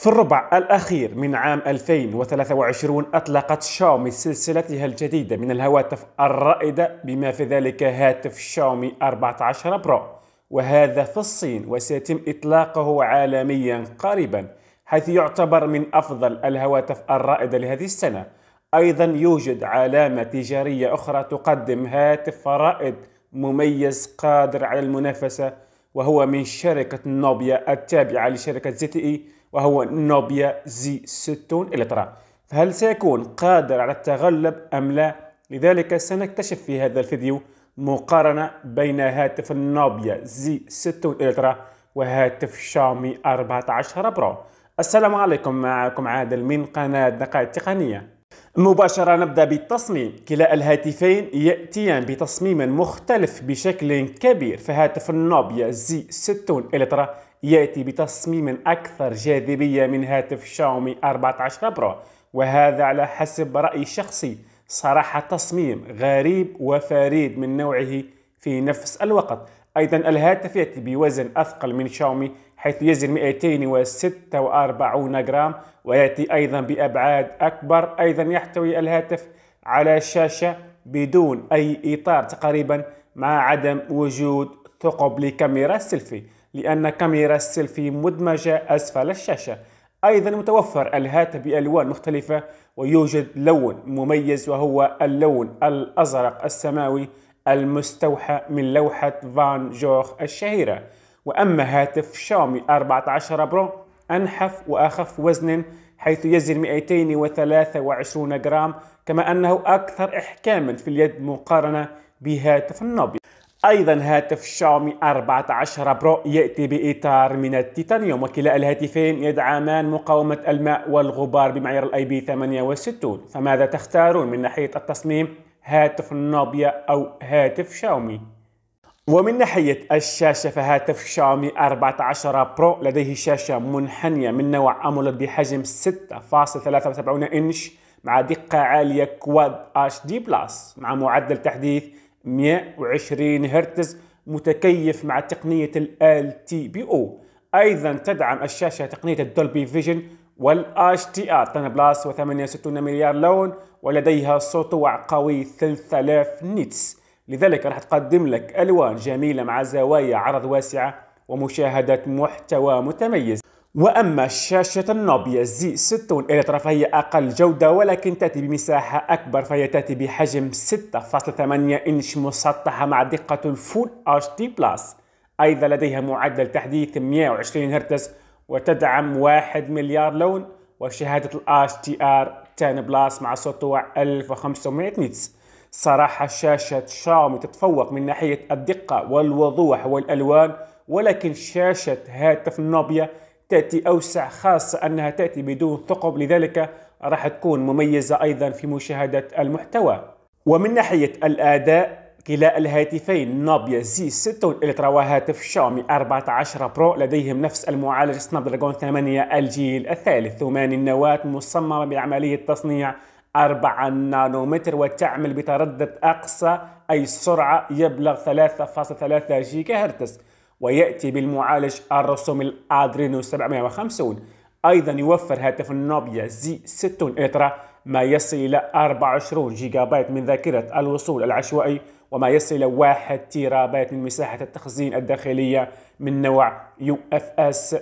في الربع الأخير من عام 2023 أطلقت شاومي سلسلتها الجديدة من الهواتف الرائدة بما في ذلك هاتف شاومي 14 برو وهذا في الصين وسيتم إطلاقه عالميا قريبا حيث يعتبر من أفضل الهواتف الرائدة لهذه السنة أيضا يوجد علامة تجارية أخرى تقدم هاتف رائد مميز قادر على المنافسة وهو من شركة نوبيا التابعة لشركة زيتي إي وهو نوبيا زي 60 إلترا فهل سيكون قادر على التغلب أم لا؟ لذلك سنكتشف في هذا الفيديو مقارنة بين هاتف النوبيا زي 60 إلترا وهاتف شاومي 14 برو السلام عليكم معكم عادل من قناة دقائق تقنية مباشرة نبدأ بالتصميم كلا الهاتفين يأتيان بتصميم مختلف بشكل كبير فهاتف النوبيا زي 60 الترا يأتي بتصميم أكثر جاذبية من هاتف شاومي 14 برو وهذا على حسب رأي شخصي صراحة تصميم غريب وفريد من نوعه في نفس الوقت أيضا الهاتف يأتي بوزن أثقل من شاومي حيث يزن 246 جرام ويأتي أيضا بأبعاد أكبر أيضا يحتوي الهاتف على شاشة بدون أي إطار تقريبا مع عدم وجود ثقب لكاميرا السيلفي لأن كاميرا السيلفي مدمجة أسفل الشاشة أيضا متوفر الهاتف بألوان مختلفة ويوجد لون مميز وهو اللون الأزرق السماوي المستوحى من لوحة فان جوخ الشهيرة وأما هاتف شاومي 14 برو أنحف وأخف وزنا حيث يزن 223 جرام كما أنه أكثر إحكاما في اليد مقارنة بهاتف النوبي أيضا هاتف شاومي 14 برو يأتي بإطار من التيتانيوم وكلا الهاتفين يدعمان مقاومة الماء والغبار بمعيار الأي بي 68 فماذا تختارون من ناحية التصميم؟ هاتف نوبيا أو هاتف شاومي ومن ناحية الشاشة فهاتف شاومي 14 برو لديه شاشة منحنية من نوع أمولد بحجم 6.73 إنش مع دقة عالية كواد اتش دي بلس مع معدل تحديث 120 هرتز متكيف مع تقنية ال او أيضا تدعم الشاشة تقنية الدولبي فيجن والآش تي آر و68 مليار لون ولديها سطوع قوي 3000 نيتس لذلك راح تقدم لك ألوان جميلة مع زوايا عرض واسعة ومشاهدة محتوى متميز وأما شاشة النوبيا زي 60 إليترا فهي أقل جودة ولكن تأتي بمساحة أكبر فهي تأتي بحجم 6.8 إنش مسطحة مع دقة الفول اتش دي بلس أيضا لديها معدل تحديث 120 هرتز وتدعم واحد مليار لون وشهادة ال HDR 10 بلاس مع سطوع 1500 نيتس صراحة شاشة شاومي تتفوق من ناحية الدقة والوضوح والألوان ولكن شاشة هاتف نوبيا تأتي أوسع خاصة أنها تأتي بدون ثقب لذلك راح تكون مميزة أيضا في مشاهدة المحتوى ومن ناحية الأداء كلا الهاتفين نوبيا زي 6 والالترا وهاتف شاومي 14 برو لديهم نفس المعالج سناب دراجون 8 الجيل الثالث ثماني النواة مصممة بعملية تصنيع 4 نانومتر وتعمل بتردد أقصى أي سرعة يبلغ 3.3 جيجا هرتز ويأتي بالمعالج الرسوم الأدرينو 750 أيضا يوفر هاتف النوبيا زي 6 الترا ما يصل إلى 24 جيجا بايت من ذاكرة الوصول العشوائي وما يصل إلى 1 تيرابايت من مساحة التخزين الداخلية من نوع يو اف اس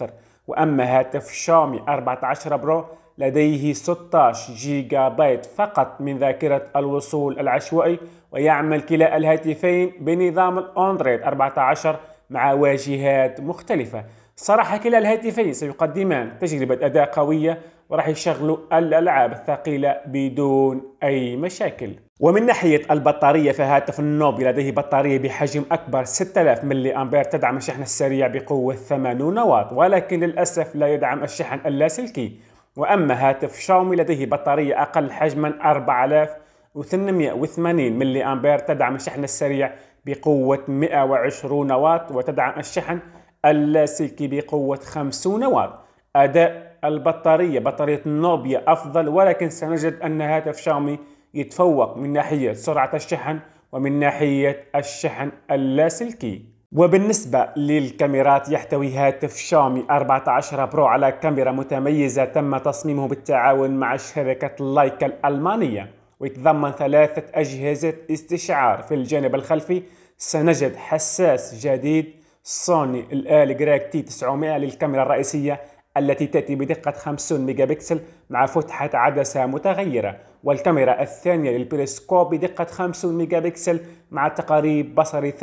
4.0 وأما هاتف شاومي 14 برو لديه 16 جيجا بايت فقط من ذاكرة الوصول العشوائي ويعمل كلا الهاتفين بنظام الأندرويد 14 مع واجهات مختلفة صراحة كلا الهاتفين سيقدمان تجربة أداء قوية وراح يشغلوا الألعاب الثقيلة بدون أي مشاكل ومن ناحية البطارية فهاتف النوب لديه بطارية بحجم أكبر 6000 ملي أمبير تدعم الشحن السريع بقوة 80 واط ولكن للأسف لا يدعم الشحن اللاسلكي وأما هاتف شاومي لديه بطارية أقل حجما 4880 ملي أمبير تدعم الشحن السريع بقوة 120 واط وتدعم الشحن اللاسلكي بقوة 50 واط أداء البطارية بطارية نوبيا أفضل ولكن سنجد أن هاتف شاومي يتفوق من ناحية سرعة الشحن ومن ناحية الشحن اللاسلكي وبالنسبة للكاميرات يحتوي هاتف شاومي 14 برو على كاميرا متميزة تم تصميمه بالتعاون مع شركة لايكا الألمانية ويتضمن ثلاثة أجهزة استشعار في الجانب الخلفي سنجد حساس جديد سوني الآلي جراك تي 900 للكاميرا الرئيسية التي تأتي بدقة 50 ميجا بكسل مع فتحة عدسة متغيرة والكاميرا الثانية للبريسكوب بدقة 50 ميجا بكسل مع تقاريب بصري 3.2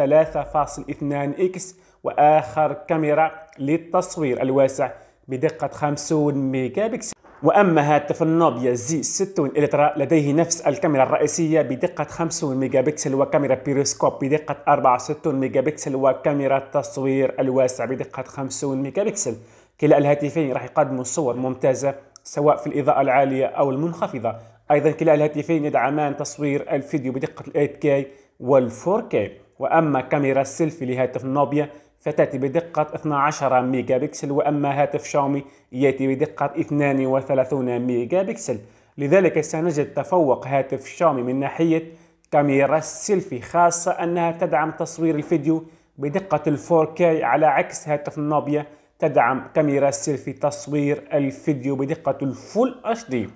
إكس وآخر كاميرا للتصوير الواسع بدقة 50 ميجا بكسل وأما هاتف النوبيا زي 60 إلترا لديه نفس الكاميرا الرئيسية بدقة 50 ميجا بكسل وكاميرا بيريسكوب بدقة 64 ميجا بكسل وكاميرا التصوير الواسع بدقة 50 ميجا بكسل كلا الهاتفين راح يقدموا صور ممتازة سواء في الإضاءة العالية أو المنخفضة أيضا كلا الهاتفين يدعمان تصوير الفيديو بدقة 8K وال 4K وأما كاميرا السيلفي لهاتف نوبيا فتأتي بدقة 12 ميجا بكسل وأما هاتف شاومي يأتي بدقة 32 ميجا بكسل لذلك سنجد تفوق هاتف شاومي من ناحية كاميرا السيلفي خاصة أنها تدعم تصوير الفيديو بدقة ال 4K على عكس هاتف نوبيا تدعم كاميرا السيلفي تصوير الفيديو بدقة الفول اتش دي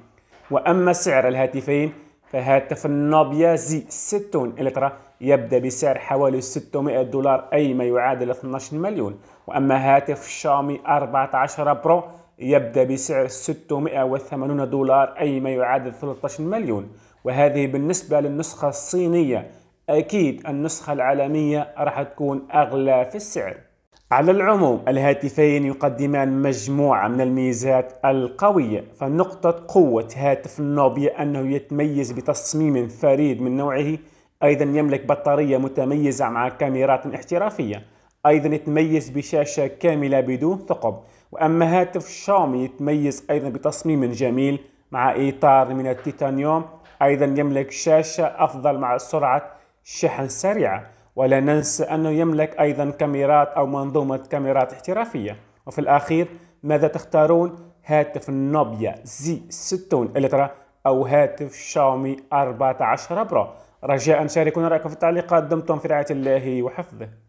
وأما سعر الهاتفين فهاتف النوبيا زي 60 الترا يبدأ بسعر حوالي 600 دولار أي ما يعادل 12 مليون وأما هاتف شاومي 14 برو يبدأ بسعر 680 دولار أي ما يعادل 13 مليون وهذه بالنسبة للنسخة الصينية أكيد النسخة العالمية راح تكون أغلى في السعر على العموم الهاتفين يقدمان مجموعة من الميزات القوية فنقطة قوة هاتف النوبيا أنه يتميز بتصميم فريد من نوعه أيضا يملك بطارية متميزة مع كاميرات احترافية أيضا يتميز بشاشة كاملة بدون ثقب وأما هاتف شاومي يتميز أيضا بتصميم جميل مع إطار من التيتانيوم أيضا يملك شاشة أفضل مع سرعة شحن سريعة ولا ننسى أنه يملك أيضا كاميرات أو منظومة كاميرات احترافية وفي الأخير ماذا تختارون؟ هاتف نوبيا زي 60 الترا أو هاتف شاومي 14 برو رجاء شاركونا رأيكم في التعليقات دمتم في رعاية الله وحفظه